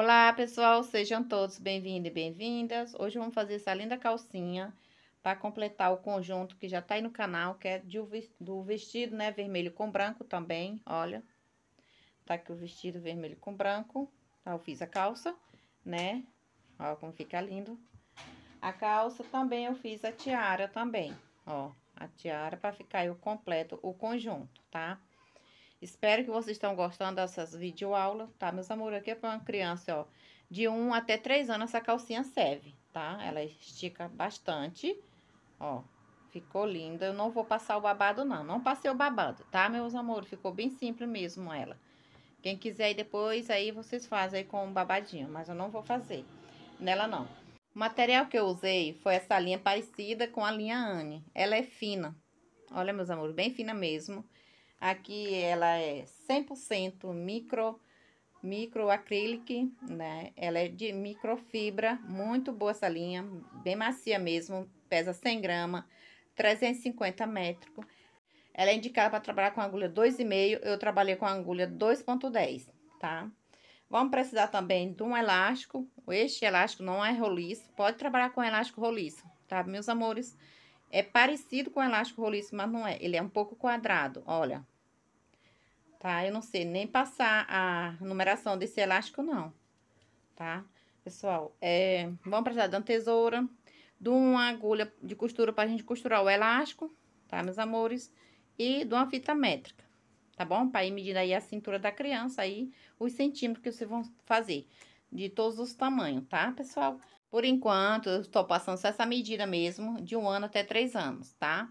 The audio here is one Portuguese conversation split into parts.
Olá, pessoal, sejam todos bem-vindos e bem-vindas. Hoje vamos fazer essa linda calcinha para completar o conjunto que já tá aí no canal, que é do vestido, né, vermelho com branco também, olha. Tá aqui o vestido vermelho com branco, tá, eu fiz a calça, né, Olha como fica lindo. A calça também eu fiz a tiara também, ó, a tiara para ficar o completo o conjunto, tá? Espero que vocês estão gostando dessas videoaulas, tá, meus amores? Aqui é para uma criança, ó, de 1 até 3 anos essa calcinha serve, tá? Ela estica bastante, ó, ficou linda. Eu não vou passar o babado, não, não passei o babado, tá, meus amores? Ficou bem simples mesmo ela. Quem quiser aí depois, aí vocês fazem aí com um babadinho, mas eu não vou fazer nela, não. O material que eu usei foi essa linha parecida com a linha Anne. Ela é fina. Olha, meus amores, bem fina mesmo. Aqui ela é 100% micro, acrílico, né? Ela é de microfibra, muito boa essa linha, bem macia mesmo, pesa 100 gramas, 350 metros. Ela é indicada para trabalhar com agulha 2,5, eu trabalhei com agulha 2,10, tá? Vamos precisar também de um elástico, este elástico não é roliço, pode trabalhar com elástico roliço, tá, meus amores? É parecido com o elástico roliço, mas não é. Ele é um pouco quadrado, olha. Tá? Eu não sei nem passar a numeração desse elástico, não. Tá? Pessoal, é... vamos precisar de uma tesoura, de uma agulha de costura para a gente costurar o elástico, tá, meus amores? E de uma fita métrica, tá bom? Para ir medindo aí a cintura da criança, aí os centímetros que vocês vão fazer de todos os tamanhos, tá, pessoal? Por enquanto, eu estou passando só essa medida mesmo, de um ano até três anos, tá?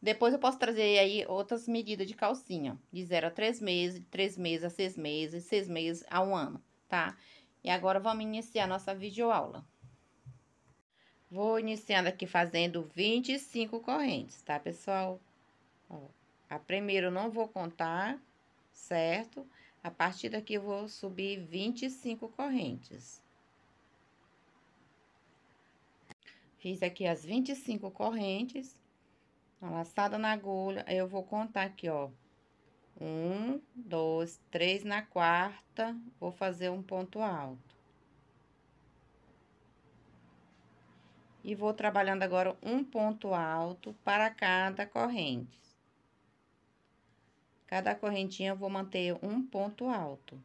Depois eu posso trazer aí outras medidas de calcinha, de zero a três meses, de três meses a seis meses, seis meses a um ano, tá? E agora vamos iniciar a nossa videoaula. Vou iniciando aqui fazendo 25 correntes, tá, pessoal? Ó, a primeira eu não vou contar, certo? A partir daqui eu vou subir 25 correntes. Fiz aqui as 25 correntes. Uma laçada na agulha. Eu vou contar aqui, ó. Um, dois, três na quarta. Vou fazer um ponto alto. e vou trabalhando agora um ponto alto para cada corrente. Cada correntinha eu vou manter um ponto alto.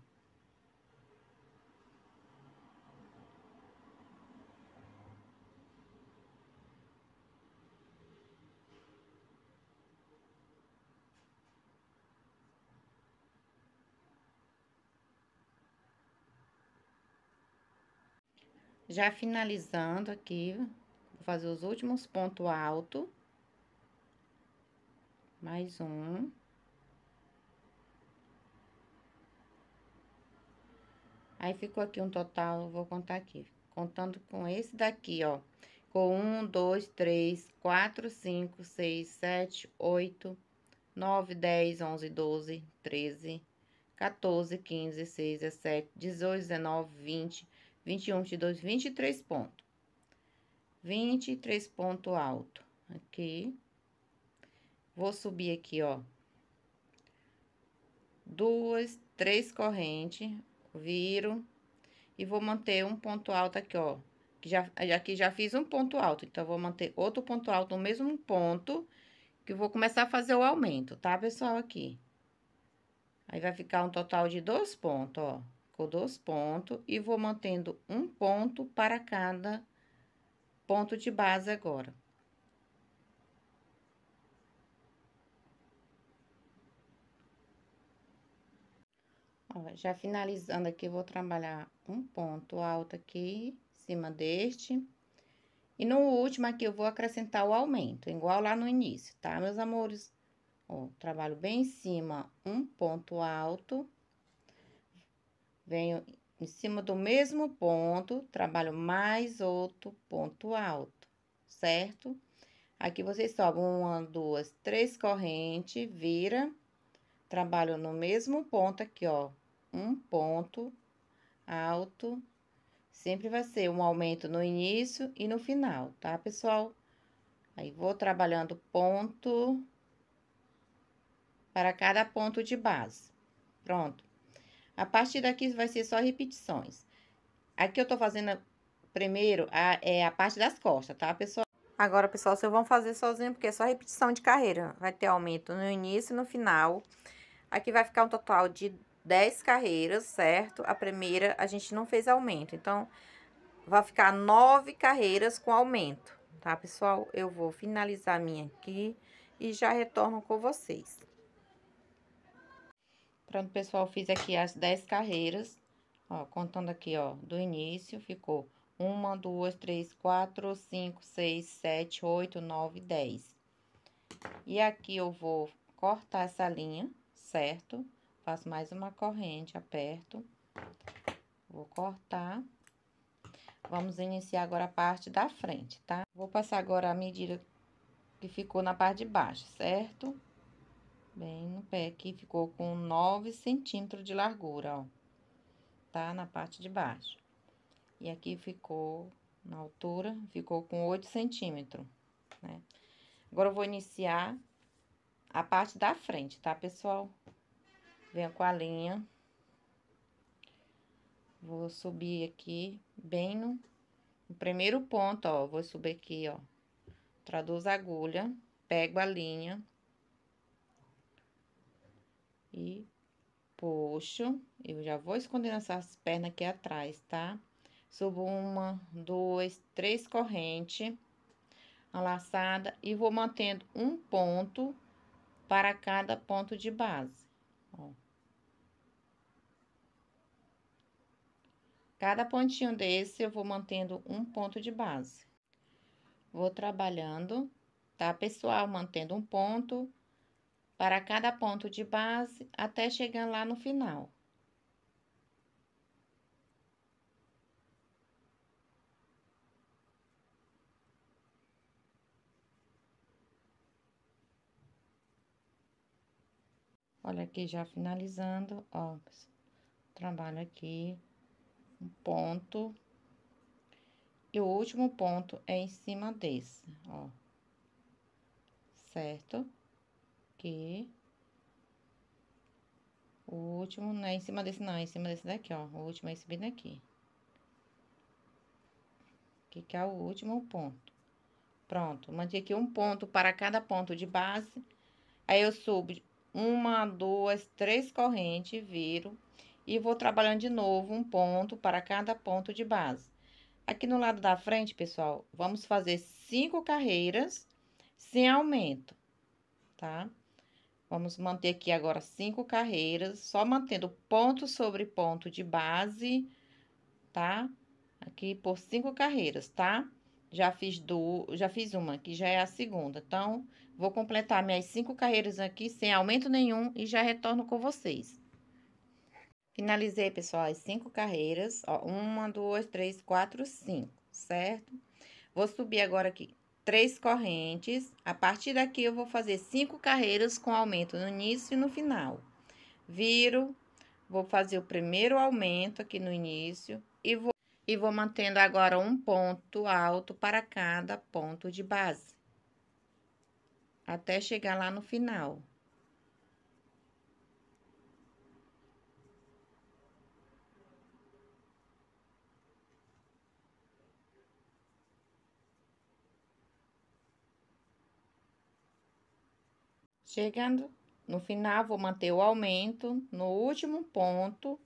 Já finalizando aqui, vou fazer os últimos ponto alto. Mais um. Aí, ficou aqui um total, vou contar aqui. Contando com esse daqui, ó. Ficou um, dois, três, quatro, cinco, seis, sete, oito, nove, dez, onze, doze, treze, 14, 15, 16, 17, 18, 19, 20, 21, 22, 23 pontos. 23 ponto alto aqui. Vou subir aqui, ó. Duas, três correntes, viro. E vou manter um ponto alto aqui, ó. Que já, aqui já fiz um ponto alto, então vou manter outro ponto alto no mesmo ponto. Que vou começar a fazer o aumento, tá, pessoal, aqui. Aí vai ficar um total de dois pontos, ó coloco dois pontos e vou mantendo um ponto para cada ponto de base agora. Ó, já finalizando aqui, vou trabalhar um ponto alto aqui, em cima deste. E no último aqui, eu vou acrescentar o aumento, igual lá no início, tá, meus amores? Ó, trabalho bem em cima, um ponto alto venho em cima do mesmo ponto, trabalho mais outro ponto alto, certo? Aqui vocês sobe uma, duas, três correntes, vira, trabalho no mesmo ponto aqui, ó, um ponto alto. Sempre vai ser um aumento no início e no final, tá, pessoal? Aí, vou trabalhando ponto para cada ponto de base. Pronto. A partir daqui vai ser só repetições. Aqui eu tô fazendo primeiro a, é a parte das costas, tá, pessoal? Agora, pessoal, vocês vão fazer sozinho, porque é só repetição de carreira. Vai ter aumento no início e no final. Aqui vai ficar um total de 10 carreiras, certo? A primeira a gente não fez aumento, então vai ficar 9 carreiras com aumento, tá, pessoal? Eu vou finalizar a minha aqui e já retorno com vocês. Pronto, pessoal, fiz aqui as 10 carreiras, ó, contando aqui, ó, do início, ficou uma, duas, três, quatro, cinco, seis, sete, oito, nove, dez. E aqui eu vou cortar essa linha, certo? Faço mais uma corrente, aperto, vou cortar. Vamos iniciar agora a parte da frente, tá? Vou passar agora a medida que ficou na parte de baixo, certo? bem no pé aqui, ficou com 9 centímetros de largura, ó, tá? Na parte de baixo. E aqui ficou, na altura, ficou com 8 centímetros, né? Agora, eu vou iniciar a parte da frente, tá, pessoal? Venho com a linha. Vou subir aqui, bem no, no primeiro ponto, ó, vou subir aqui, ó. Traduz a agulha, pego a linha e puxo. Eu já vou escondendo essas pernas aqui atrás, tá? Subo uma, duas, três correntes. laçada. E vou mantendo um ponto para cada ponto de base. Ó. Cada pontinho desse, eu vou mantendo um ponto de base. Vou trabalhando, tá, pessoal? Mantendo um ponto para cada ponto de base até chegar lá no final. Olha aqui já finalizando, ó, trabalho aqui um ponto e o último ponto é em cima desse, ó, certo? aqui. O último não é em cima desse, não, é em cima desse daqui, ó. O último é esse bem daqui. Aqui que é o último ponto. Pronto, mantive aqui um ponto para cada ponto de base. Aí, eu subo uma, duas, três correntes, viro. E vou trabalhando de novo um ponto para cada ponto de base. Aqui no lado da frente, pessoal, vamos fazer cinco carreiras sem aumento, tá? Tá? Vamos manter aqui agora cinco carreiras, só mantendo ponto sobre ponto de base, tá? Aqui por cinco carreiras, tá? Já fiz do, já fiz uma, que já é a segunda. Então, vou completar minhas cinco carreiras aqui sem aumento nenhum e já retorno com vocês. Finalizei, pessoal, as cinco carreiras, ó, uma, duas, três, quatro, cinco, certo? Vou subir agora aqui três correntes. A partir daqui, eu vou fazer cinco carreiras com aumento no início e no final. Viro, vou fazer o primeiro aumento aqui no início e vou, e vou mantendo agora um ponto alto para cada ponto de base. Até chegar lá no final. Chegando no final, vou manter o aumento no último ponto,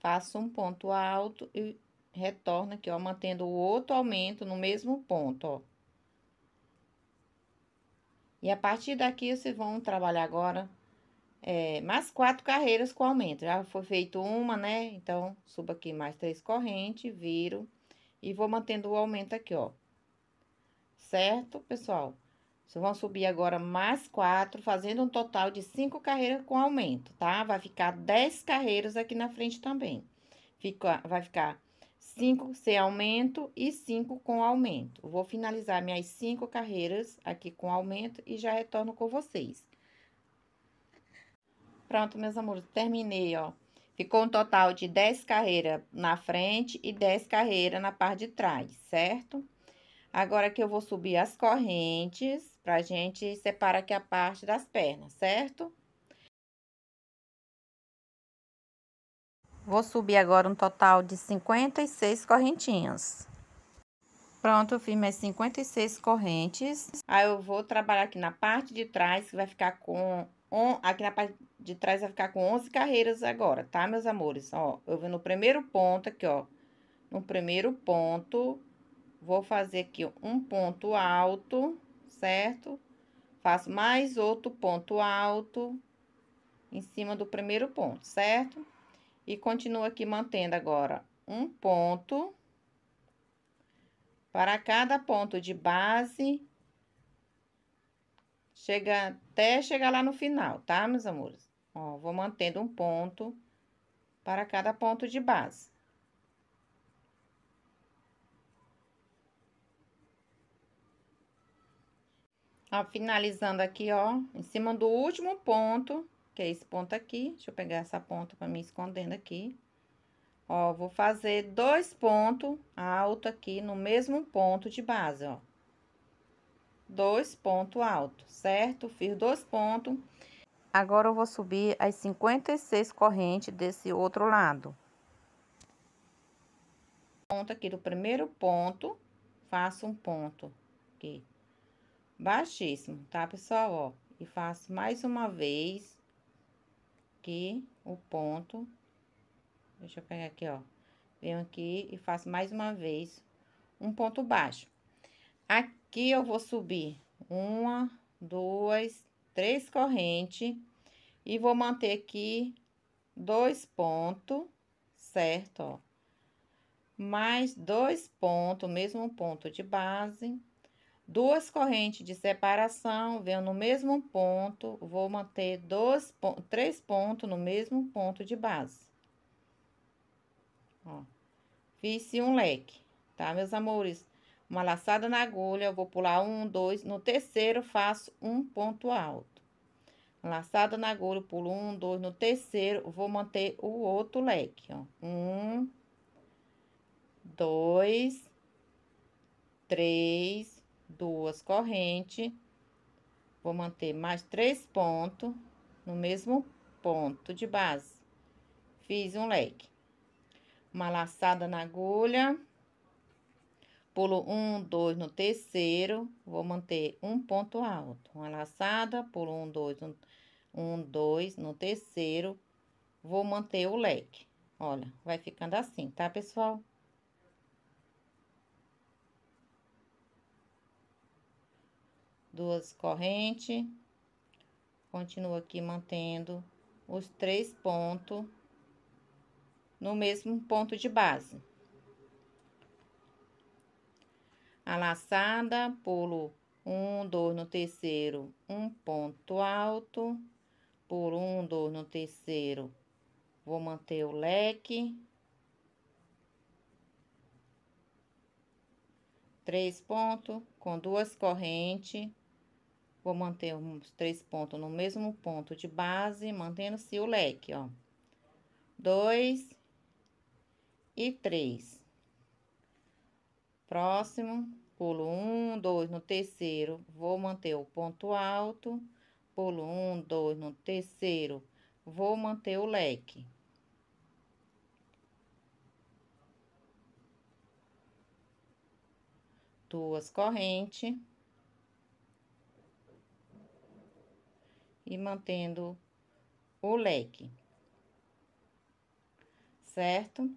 faço um ponto alto e retorno aqui, ó, mantendo o outro aumento no mesmo ponto, ó. E a partir daqui, vocês vão trabalhar agora é, mais quatro carreiras com aumento. Já foi feito uma, né? Então, subo aqui mais três correntes, viro e vou mantendo o aumento aqui, ó. Certo, pessoal? Vocês vão subir agora mais quatro, fazendo um total de cinco carreiras com aumento, tá? Vai ficar dez carreiras aqui na frente também. Fica, vai ficar cinco sem aumento e cinco com aumento. Vou finalizar minhas cinco carreiras aqui com aumento e já retorno com vocês. Pronto, meus amores, terminei, ó. Ficou um total de dez carreiras na frente e dez carreiras na parte de trás, certo? Agora que eu vou subir as correntes, Pra gente separar aqui a parte das pernas, certo? Vou subir agora um total de 56 correntinhas. Pronto, eu fiz minhas 56 correntes. Aí eu vou trabalhar aqui na parte de trás, que vai ficar com... On, aqui na parte de trás vai ficar com 11 carreiras agora, tá, meus amores? Ó, eu vou no primeiro ponto aqui, ó. No primeiro ponto, vou fazer aqui um ponto alto certo? Faço mais outro ponto alto em cima do primeiro ponto, certo? E continuo aqui mantendo agora um ponto para cada ponto de base, chega até chegar lá no final, tá, meus amores? Ó, vou mantendo um ponto para cada ponto de base. Ó, tá finalizando aqui, ó, em cima do último ponto, que é esse ponto aqui. Deixa eu pegar essa ponta pra me escondendo aqui. Ó, vou fazer dois pontos alto aqui no mesmo ponto de base, ó. Dois pontos alto, certo? Fiz dois pontos. Agora, eu vou subir as 56 correntes desse outro lado. Ponto aqui do primeiro ponto, faço um ponto aqui baixíssimo, tá, pessoal? Ó, e faço mais uma vez aqui o ponto. Deixa eu pegar aqui, ó. Venho aqui e faço mais uma vez um ponto baixo. Aqui eu vou subir uma, duas, três correntes e vou manter aqui dois pontos, certo? Ó. Mais dois pontos, mesmo ponto de base Duas correntes de separação venho no mesmo ponto, vou manter dois, três pontos no mesmo ponto de base. Ó, fiz um leque, tá, meus amores? Uma laçada na agulha, eu vou pular um, dois, no terceiro faço um ponto alto. Laçada na agulha, pulo um, dois, no terceiro vou manter o outro leque, ó. Um, dois, três, duas correntes, vou manter mais três pontos no mesmo ponto de base. Fiz um leque. Uma laçada na agulha, pulo um, dois no terceiro, vou manter um ponto alto. Uma laçada, pulo um, dois, um, um dois no terceiro, vou manter o leque. Olha, vai ficando assim, tá, pessoal? duas correntes, continuo aqui mantendo os três pontos no mesmo ponto de base. A laçada, pulo um, dois no terceiro, um ponto alto, pulo um, dois no terceiro, vou manter o leque. Três pontos com duas correntes Vou manter os três pontos no mesmo ponto de base, mantendo-se o leque, ó. Dois e três. Próximo, pulo um, dois no terceiro, vou manter o ponto alto. Pulo um, dois no terceiro, vou manter o leque. Duas correntes. e mantendo o leque. Certo?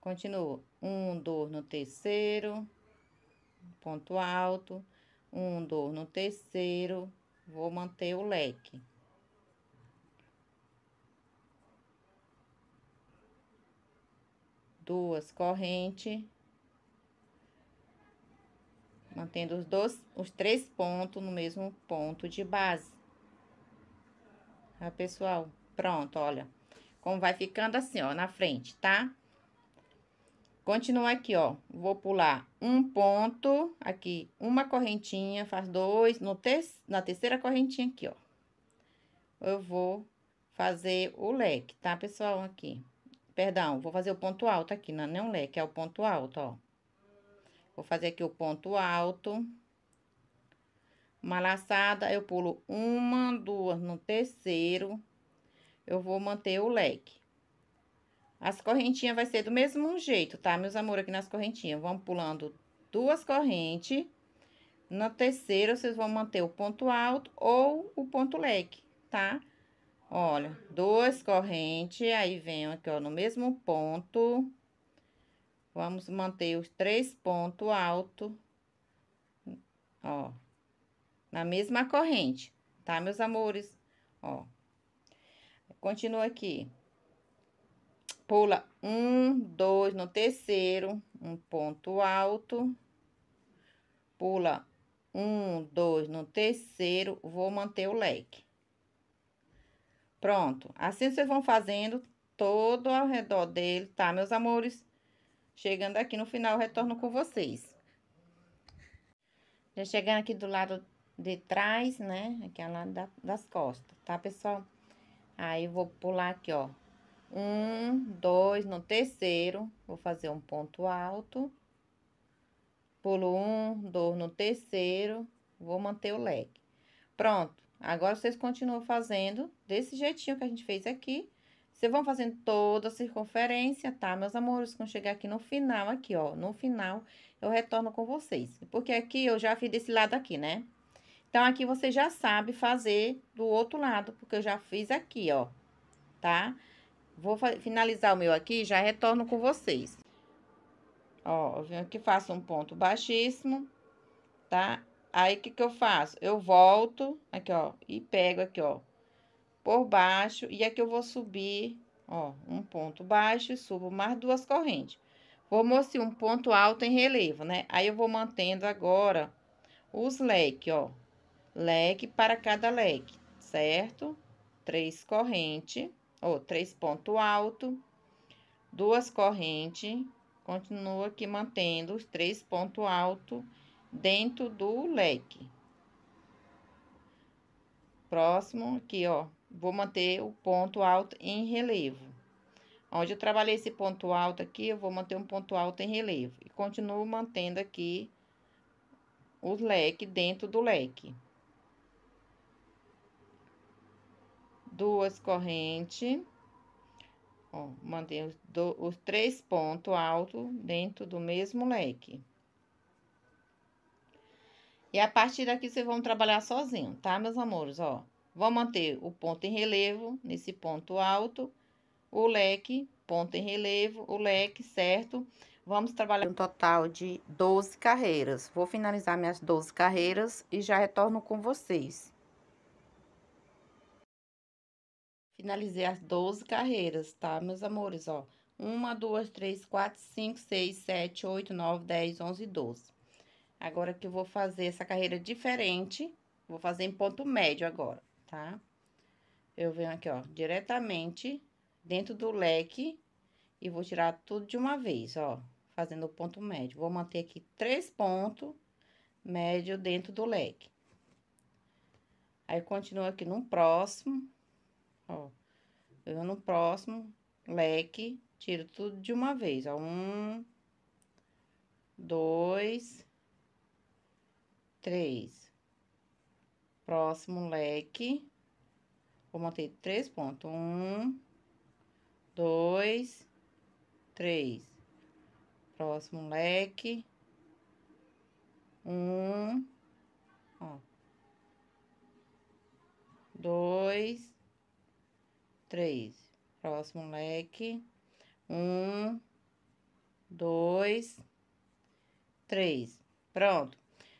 Continuo. Um dor no terceiro, ponto alto, um dor no terceiro, vou manter o leque. Duas correntes, mantendo os, dois, os três pontos no mesmo ponto de base. Tá, pessoal? Pronto, olha. Como vai ficando assim, ó, na frente, tá? Continua aqui, ó. Vou pular um ponto, aqui, uma correntinha, faz dois, no te na terceira correntinha aqui, ó. Eu vou fazer o leque, tá, pessoal, aqui. Perdão, vou fazer o ponto alto aqui, não é nem um leque, é o ponto alto, ó. Vou fazer aqui o ponto alto uma laçada, eu pulo uma, duas no terceiro, eu vou manter o leque. As correntinhas vai ser do mesmo jeito, tá, meus amor, aqui nas correntinhas. Vamos pulando duas correntes, no terceiro vocês vão manter o ponto alto ou o ponto leque, tá? Olha, duas correntes, aí venho aqui, ó, no mesmo ponto. Vamos manter os três pontos altos, ó, na mesma corrente, tá, meus amores? Ó, continua aqui. Pula um, dois no terceiro, um ponto alto. Pula um, dois no terceiro, vou manter o leque. Pronto, assim vocês vão fazendo todo ao redor dele, tá, meus amores? Chegando aqui no final, retorno com vocês. Já chegando aqui do lado de trás, né? Aquela da, das costas, tá, pessoal? Aí, eu vou pular aqui, ó. Um, dois, no terceiro, vou fazer um ponto alto. Pulo um, dois no terceiro, vou manter o leque. Pronto. Agora, vocês continuam fazendo desse jeitinho que a gente fez aqui. Vocês vão fazendo toda a circunferência, tá, meus amores? Quando chegar aqui no final, aqui, ó, no final, eu retorno com vocês. Porque aqui eu já fiz desse lado aqui, né? Então, aqui você já sabe fazer do outro lado, porque eu já fiz aqui, ó, tá? Vou finalizar o meu aqui e já retorno com vocês. Ó, eu venho aqui, faço um ponto baixíssimo, tá? Aí, o que que eu faço? Eu volto, aqui, ó, e pego aqui, ó, por baixo. E aqui eu vou subir, ó, um ponto baixo e subo mais duas correntes. Formou-se um ponto alto em relevo, né? Aí, eu vou mantendo agora os leques, ó, leque para cada leque, certo? Três corrente, ou três ponto alto, duas corrente, continua aqui mantendo os três ponto alto dentro do leque. Próximo aqui, ó, vou manter o ponto alto em relevo. Onde eu trabalhei esse ponto alto aqui, eu vou manter um ponto alto em relevo. E continuo mantendo aqui o leque dentro do leque. duas correntes. Ó, os, do, os três pontos altos dentro do mesmo leque. E a partir daqui, vocês vão trabalhar sozinho, tá, meus amores? Ó, vão manter o ponto em relevo nesse ponto alto, o leque, ponto em relevo, o leque, certo? Vamos trabalhar um total de 12 carreiras. Vou finalizar minhas 12 carreiras e já retorno com vocês. Finalizei as 12 carreiras, tá, meus amores? Ó, 1, 2, 3, 4, 5, 6, 7, 8, 9, 10, 11, 12. Agora que eu vou fazer essa carreira diferente, vou fazer em ponto médio agora, tá? Eu venho aqui, ó, diretamente dentro do leque e vou tirar tudo de uma vez, ó, fazendo o ponto médio. Vou manter aqui três pontos médio dentro do leque. Aí, continua aqui no próximo Ó, eu no próximo leque, tiro tudo de uma vez, ó. Um, dois, três. Próximo leque, vou manter três pontos. Um, dois, três. Próximo leque, um, ó. Dois, três. Próximo leque. Um, dois, três. Pronto.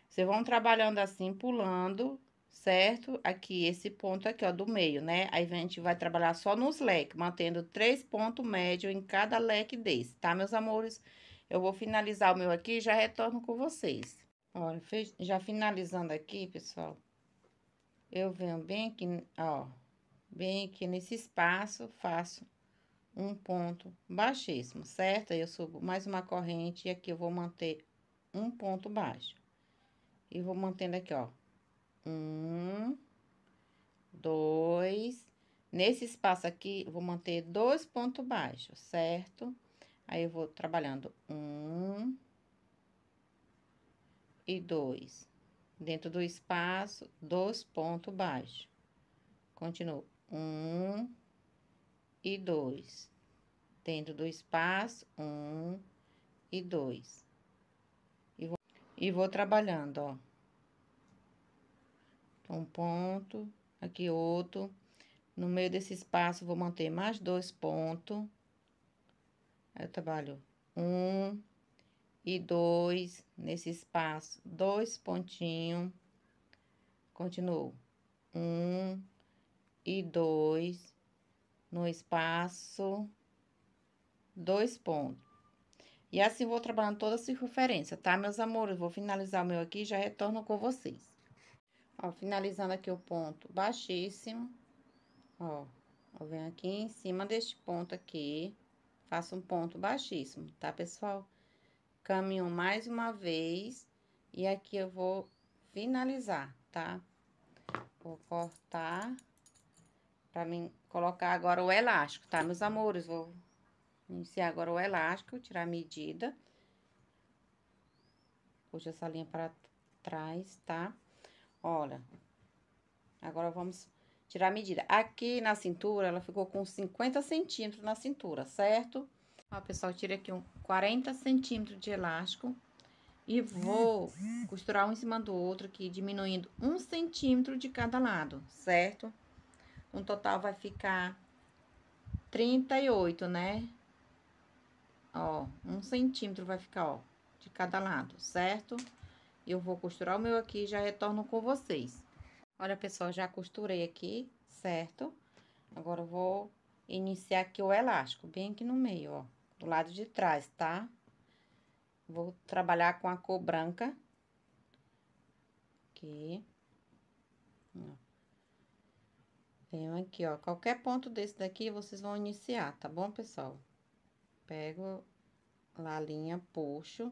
Vocês vão trabalhando assim, pulando, certo? Aqui, esse ponto aqui, ó, do meio, né? Aí a gente vai trabalhar só nos leques, mantendo três pontos médios em cada leque desse, tá, meus amores? Eu vou finalizar o meu aqui e já retorno com vocês. Olha, já finalizando aqui, pessoal, eu venho bem aqui, ó, bem aqui nesse espaço faço um ponto baixíssimo, certo? Aí eu subo mais uma corrente e aqui eu vou manter um ponto baixo. E vou mantendo aqui, ó. Um, dois. Nesse espaço aqui, vou manter dois pontos baixos, certo? Aí eu vou trabalhando um e dois. Dentro do espaço, dois pontos baixos. Continuo um e dois. Dentro do espaço, um e dois. E vou, e vou trabalhando, ó. um ponto, aqui outro. No meio desse espaço, vou manter mais dois pontos. Aí, eu trabalho um e dois nesse espaço, dois pontinhos. Continuo. Um e dois no espaço dois pontos. E assim vou trabalhando toda a circunferência, tá, meus amores? Vou finalizar o meu aqui e já retorno com vocês. Ó, finalizando aqui o ponto baixíssimo. Ó, eu venho aqui em cima deste ponto aqui, faço um ponto baixíssimo, tá, pessoal? Caminho mais uma vez e aqui eu vou finalizar, tá? Vou cortar Pra mim colocar agora o elástico, tá, meus amores? Vou iniciar agora o elástico, tirar a medida. Puxa essa linha para trás, tá? Olha, agora vamos tirar a medida. Aqui na cintura, ela ficou com 50 centímetros na cintura, certo? Ó, pessoal, tirei aqui um 40 centímetros de elástico e vou costurar um em cima do outro aqui, diminuindo um centímetro de cada lado, certo? um total vai ficar 38, né? Ó, um centímetro vai ficar, ó, de cada lado, certo? Eu vou costurar o meu aqui e já retorno com vocês. Olha, pessoal, já costurei aqui, certo? Agora eu vou iniciar aqui o elástico, bem aqui no meio, ó, do lado de trás, tá? Vou trabalhar com a cor branca. Aqui. Ó, Venho aqui, ó, qualquer ponto desse daqui, vocês vão iniciar, tá bom, pessoal? Pego lá a linha, puxo.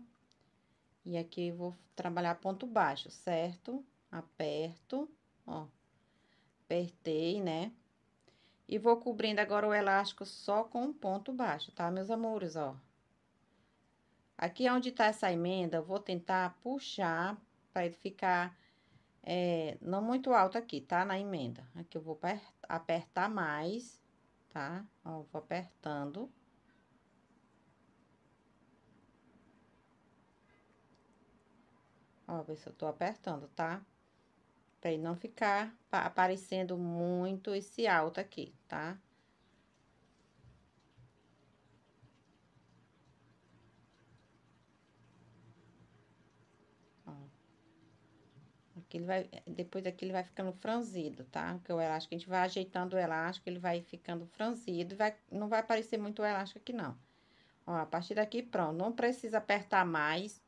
E aqui vou trabalhar ponto baixo, certo? Aperto, ó. Apertei, né? E vou cobrindo agora o elástico só com um ponto baixo, tá, meus amores, ó? Aqui é onde tá essa emenda, eu vou tentar puxar para ele ficar é, não muito alto aqui, tá? Na emenda. Aqui eu vou apertar mais, tá? Ó, vou apertando. Ó, ver se eu tô apertando, tá? Pra ele não ficar aparecendo muito esse alto aqui, tá? que ele vai, depois aqui ele vai ficando franzido, tá? Porque o elástico, a gente vai ajeitando o elástico, ele vai ficando franzido, vai, não vai aparecer muito o elástico aqui não. Ó, a partir daqui, pronto, não precisa apertar mais,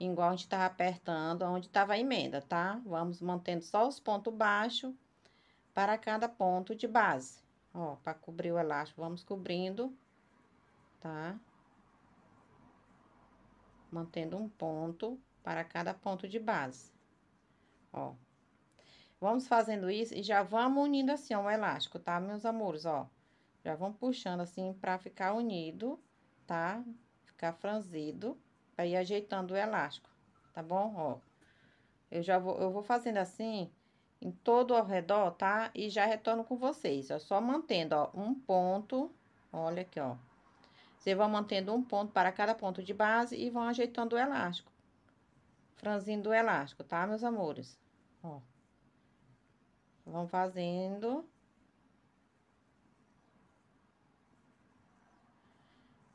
igual a gente tava apertando, onde tava a emenda, tá? Vamos mantendo só os pontos baixos para cada ponto de base. Ó, para cobrir o elástico, vamos cobrindo, tá? Mantendo um ponto para cada ponto de base ó. Vamos fazendo isso e já vamos unindo assim, ó, o elástico, tá, meus amores, ó. Já vamos puxando assim pra ficar unido, tá? Ficar franzido, pra ir ajeitando o elástico, tá bom? Ó, eu já vou, eu vou fazendo assim em todo ao redor, tá? E já retorno com vocês, ó, só mantendo, ó, um ponto, olha aqui, ó. Vocês vão mantendo um ponto para cada ponto de base e vão ajeitando o elástico. Franzindo o elástico, tá, meus amores? Ó. Vão fazendo.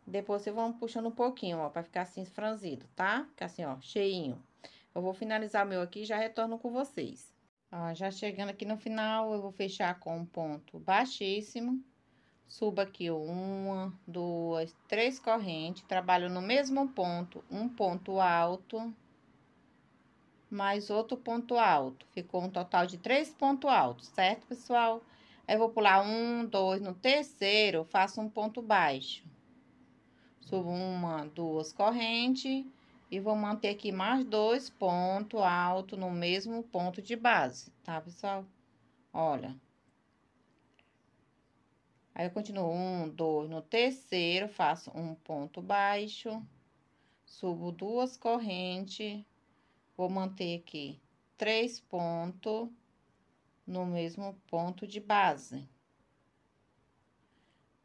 Depois, vocês vão puxando um pouquinho, ó, pra ficar assim franzido, tá? Ficar assim, ó, cheinho. Eu vou finalizar o meu aqui e já retorno com vocês. Ó, já chegando aqui no final, eu vou fechar com um ponto baixíssimo. Subo aqui uma, duas, três correntes. Trabalho no mesmo ponto, um ponto alto mais outro ponto alto. Ficou um total de três pontos altos, certo, pessoal? Aí, vou pular um, dois, no terceiro, faço um ponto baixo. Subo uma, duas correntes e vou manter aqui mais dois pontos altos no mesmo ponto de base, tá, pessoal? Olha. Aí, eu continuo um, dois, no terceiro, faço um ponto baixo, subo duas correntes Vou manter aqui três pontos no mesmo ponto de base.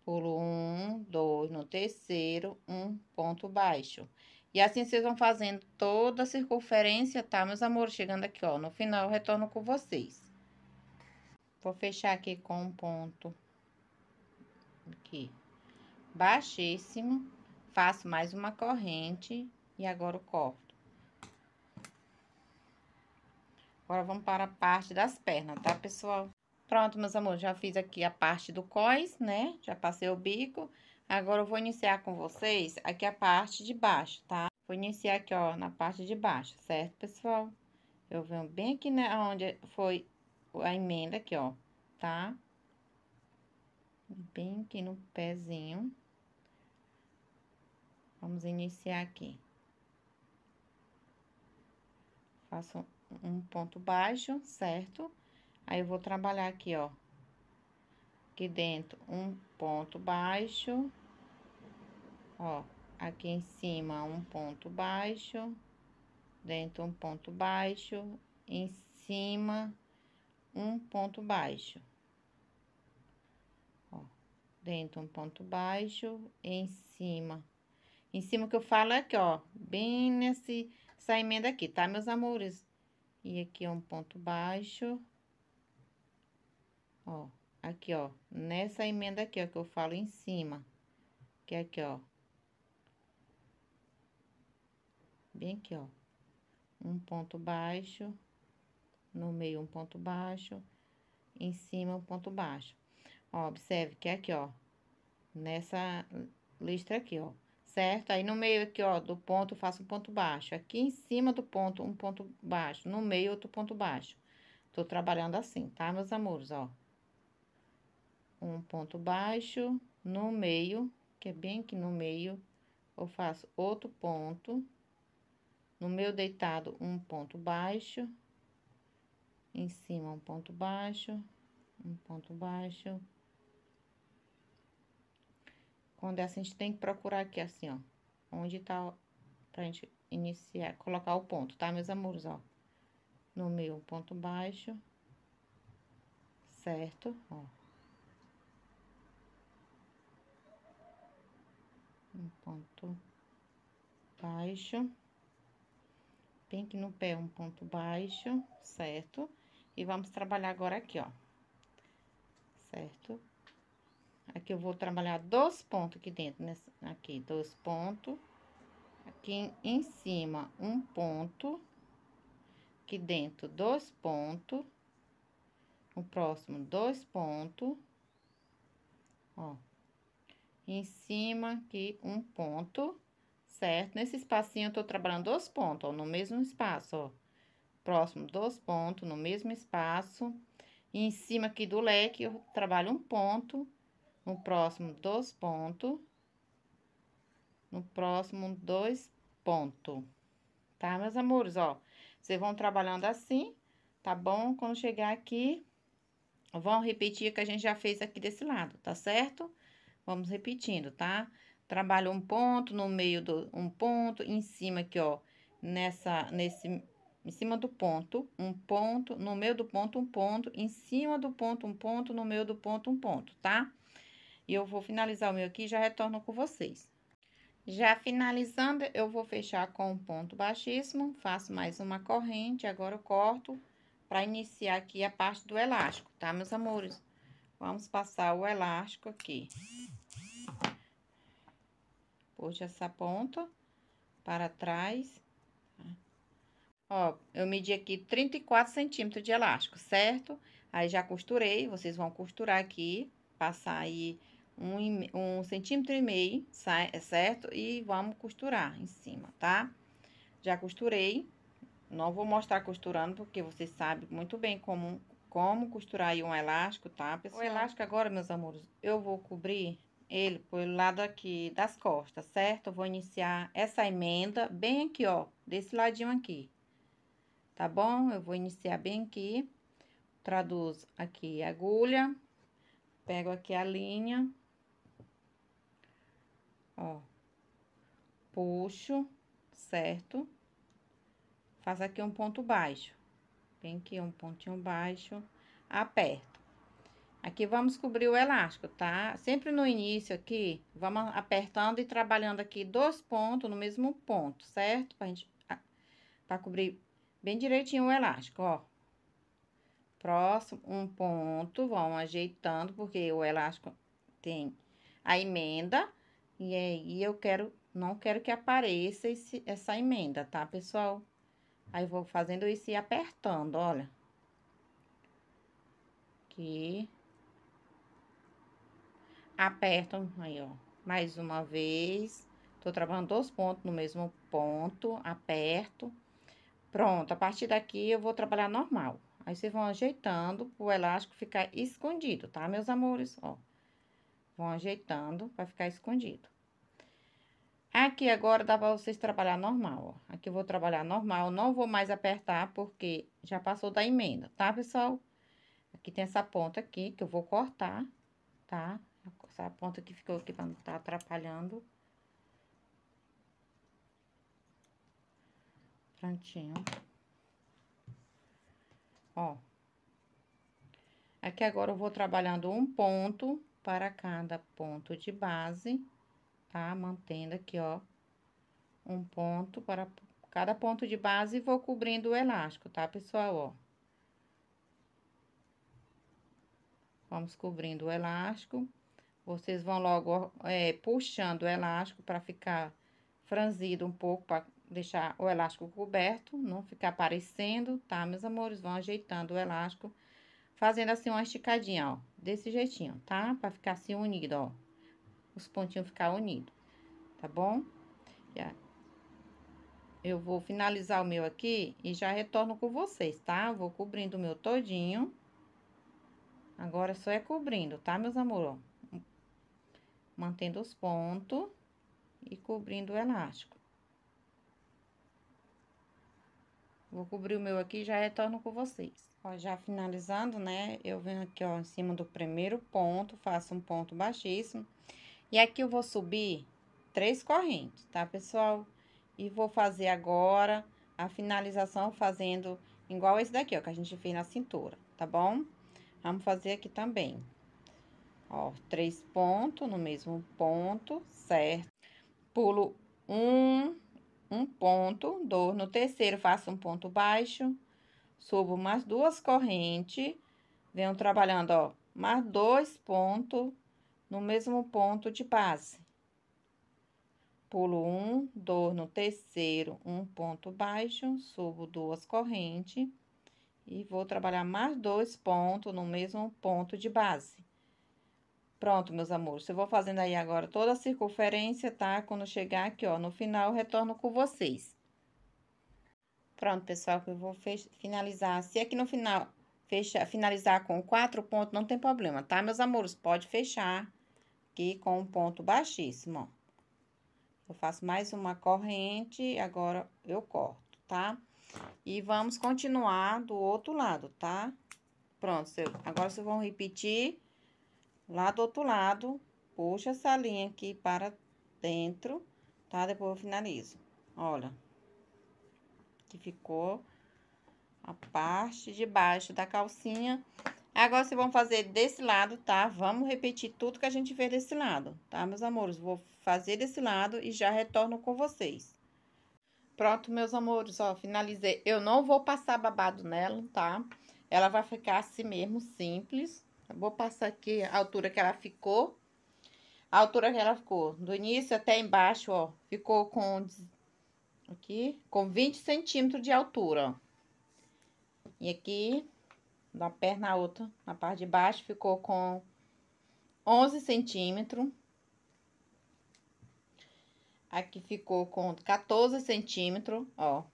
Pulo um, dois, no terceiro, um ponto baixo. E assim vocês vão fazendo toda a circunferência, tá, meus amores? Chegando aqui, ó, no final, retorno com vocês. Vou fechar aqui com um ponto aqui baixíssimo. Faço mais uma corrente e agora o corpo. Agora, vamos para a parte das pernas, tá, pessoal? Pronto, meus amores, já fiz aqui a parte do cós, né? Já passei o bico. Agora, eu vou iniciar com vocês aqui a parte de baixo, tá? Vou iniciar aqui, ó, na parte de baixo, certo, pessoal? Eu venho bem aqui, né, onde foi a emenda aqui, ó, tá? Bem aqui no pezinho. Vamos iniciar aqui. Faço um ponto baixo, certo? Aí, eu vou trabalhar aqui, ó. Aqui dentro, um ponto baixo. Ó, aqui em cima, um ponto baixo. Dentro, um ponto baixo. Em cima, um ponto baixo. Ó, dentro, um ponto baixo. Em cima. Em cima que eu falo é aqui, ó. Bem nesse, essa emenda aqui, tá, meus amores? E aqui é um ponto baixo. Ó, aqui, ó. Nessa emenda aqui, ó, que eu falo em cima. Que é aqui, ó. Bem aqui, ó. Um ponto baixo. No meio, um ponto baixo. Em cima, um ponto baixo. Ó, observe que é aqui, ó. Nessa listra aqui, ó certo? Aí no meio aqui, ó, do ponto, faço um ponto baixo. Aqui em cima do ponto, um ponto baixo. No meio, outro ponto baixo. Tô trabalhando assim, tá, meus amores, ó? Um ponto baixo, no meio, que é bem aqui no meio, eu faço outro ponto. No meu deitado, um ponto baixo. Em cima, um ponto baixo. Um ponto baixo quando é assim, a gente tem que procurar aqui assim, ó. Onde tá, pra gente iniciar, colocar o ponto, tá, meus amores, ó. No meu ponto baixo. Certo, ó. Um ponto baixo. Bem aqui no pé, um ponto baixo, certo? E vamos trabalhar agora aqui, ó. Certo? Aqui eu vou trabalhar dois pontos aqui dentro, nessa, aqui, dois pontos. Aqui em cima, um ponto. Aqui dentro, dois pontos. O próximo, dois pontos. Ó. Em cima, aqui, um ponto, certo? Nesse espacinho, eu tô trabalhando dois pontos, ó, no mesmo espaço, ó. Próximo, dois pontos, no mesmo espaço. E em cima aqui do leque, eu trabalho um ponto no próximo dois pontos, no próximo dois pontos, tá, meus amores? Ó, vocês vão trabalhando assim, tá bom? Quando chegar aqui, vão repetir o que a gente já fez aqui desse lado, tá certo? Vamos repetindo, tá? Trabalho um ponto, no meio do um ponto, em cima aqui, ó, nessa, nesse, em cima do ponto, um ponto, no meio do ponto, um ponto, em cima do ponto, um ponto, no meio do ponto, um ponto, tá? E eu vou finalizar o meu aqui e já retorno com vocês. Já finalizando, eu vou fechar com um ponto baixíssimo, faço mais uma corrente, agora eu corto para iniciar aqui a parte do elástico, tá, meus amores? Vamos passar o elástico aqui. Puxa essa ponta para trás. Tá? Ó, eu medi aqui 34 centímetros de elástico, certo? Aí, já costurei, vocês vão costurar aqui, passar aí um, um centímetro e meio, é certo? E vamos costurar em cima, tá? Já costurei, não vou mostrar costurando, porque vocês sabem muito bem como, como costurar aí um elástico, tá, pessoal? O elástico agora, meus amores, eu vou cobrir ele pelo lado aqui das costas, certo? Eu vou iniciar essa emenda bem aqui, ó, desse ladinho aqui, tá bom? Eu vou iniciar bem aqui, traduzo aqui agulha, pego aqui a linha, Ó. Puxo, certo? Faço aqui um ponto baixo. Vem aqui um pontinho baixo, aperto. Aqui vamos cobrir o elástico, tá? Sempre no início aqui, vamos apertando e trabalhando aqui dois pontos no mesmo ponto, certo? Pra gente... Ah, pra cobrir bem direitinho o elástico, ó. Próximo, um ponto, vão ajeitando, porque o elástico tem a emenda e aí eu quero, não quero que apareça esse, essa emenda, tá, pessoal? Aí vou fazendo isso e apertando, olha. Aqui. Aperto, aí, ó. Mais uma vez. Tô trabalhando dois pontos no mesmo ponto, aperto. Pronto, a partir daqui eu vou trabalhar normal. Aí, vocês vão ajeitando pro elástico ficar escondido, tá, meus amores? Ó. Vão ajeitando para ficar escondido. Aqui agora dá para vocês trabalhar normal, ó. Aqui eu vou trabalhar normal, não vou mais apertar porque já passou da emenda, tá, pessoal? Aqui tem essa ponta aqui que eu vou cortar, tá? Essa ponta que ficou aqui para não estar tá atrapalhando. Prontinho. Ó. Aqui agora eu vou trabalhando um ponto para cada ponto de base, tá? Mantendo aqui, ó, um ponto para cada ponto de base e vou cobrindo o elástico, tá, pessoal, ó. Vamos cobrindo o elástico. Vocês vão logo é, puxando o elástico para ficar franzido um pouco, para deixar o elástico coberto, não ficar aparecendo, tá, meus amores? Vão ajeitando o elástico fazendo assim uma esticadinha, ó, desse jeitinho, tá? Pra ficar assim unido, ó, os pontinhos ficar unidos, tá bom? Já. Eu vou finalizar o meu aqui e já retorno com vocês, tá? Vou cobrindo o meu todinho. Agora só é cobrindo, tá, meus amor? Ó. Mantendo os pontos e cobrindo o elástico. Vou cobrir o meu aqui e já retorno com vocês. Ó, já finalizando, né, eu venho aqui, ó, em cima do primeiro ponto, faço um ponto baixíssimo. E aqui eu vou subir três correntes, tá, pessoal? E vou fazer agora a finalização fazendo igual esse daqui, ó, que a gente fez na cintura, tá bom? Vamos fazer aqui também. Ó, três pontos no mesmo ponto, certo? Pulo um, um ponto, dois. No terceiro, faço um ponto baixo subo mais duas correntes, venho trabalhando, ó, mais dois pontos no mesmo ponto de base. Pulo um, dor no terceiro, um ponto baixo, subo duas correntes e vou trabalhar mais dois pontos no mesmo ponto de base. Pronto, meus amores, eu vou fazendo aí agora toda a circunferência, tá? Quando chegar aqui, ó, no final, retorno com vocês. Pronto, pessoal, que eu vou finalizar. Se aqui é no final fecha, finalizar com quatro pontos, não tem problema, tá, meus amores? Pode fechar aqui com um ponto baixíssimo, ó. Eu faço mais uma corrente, agora eu corto, tá? E vamos continuar do outro lado, tá? Pronto, agora vocês vão repetir lá do outro lado. Puxa essa linha aqui para dentro, tá? Depois eu finalizo. Olha que ficou a parte de baixo da calcinha. Agora, vocês vão fazer desse lado, tá? Vamos repetir tudo que a gente fez desse lado, tá, meus amores? Vou fazer desse lado e já retorno com vocês. Pronto, meus amores, ó, finalizei. Eu não vou passar babado nela, tá? Ela vai ficar assim mesmo, simples. Eu vou passar aqui a altura que ela ficou. A altura que ela ficou, do início até embaixo, ó, ficou com Aqui, com 20 centímetros de altura, ó. E aqui, da perna à outra, na parte de baixo, ficou com 11 centímetros. Aqui ficou com 14 centímetros, ó.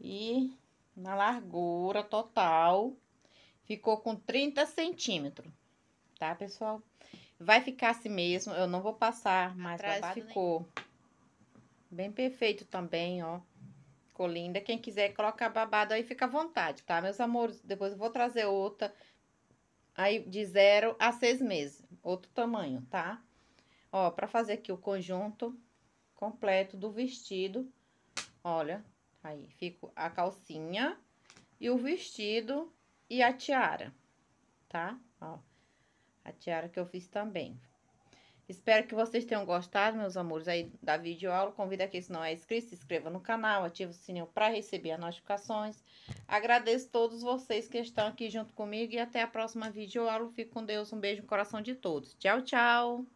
E na largura total, ficou com 30 centímetros, tá, pessoal? Vai ficar assim mesmo, eu não vou passar mais Atrás babado ficou... Nem. Bem perfeito também, ó. Ficou linda. Quem quiser colocar babado aí, fica à vontade, tá, meus amores? Depois eu vou trazer outra aí de zero a seis meses. Outro tamanho, tá? Ó, pra fazer aqui o conjunto completo do vestido, olha, aí, fico a calcinha e o vestido e a tiara, tá? Ó, a tiara que eu fiz também. Espero que vocês tenham gostado, meus amores, aí da videoaula. Convido aqui, se não é inscrito, se inscreva no canal, ative o sininho para receber as notificações. Agradeço a todos vocês que estão aqui junto comigo e até a próxima videoaula. Fico com Deus, um beijo no coração de todos. Tchau, tchau!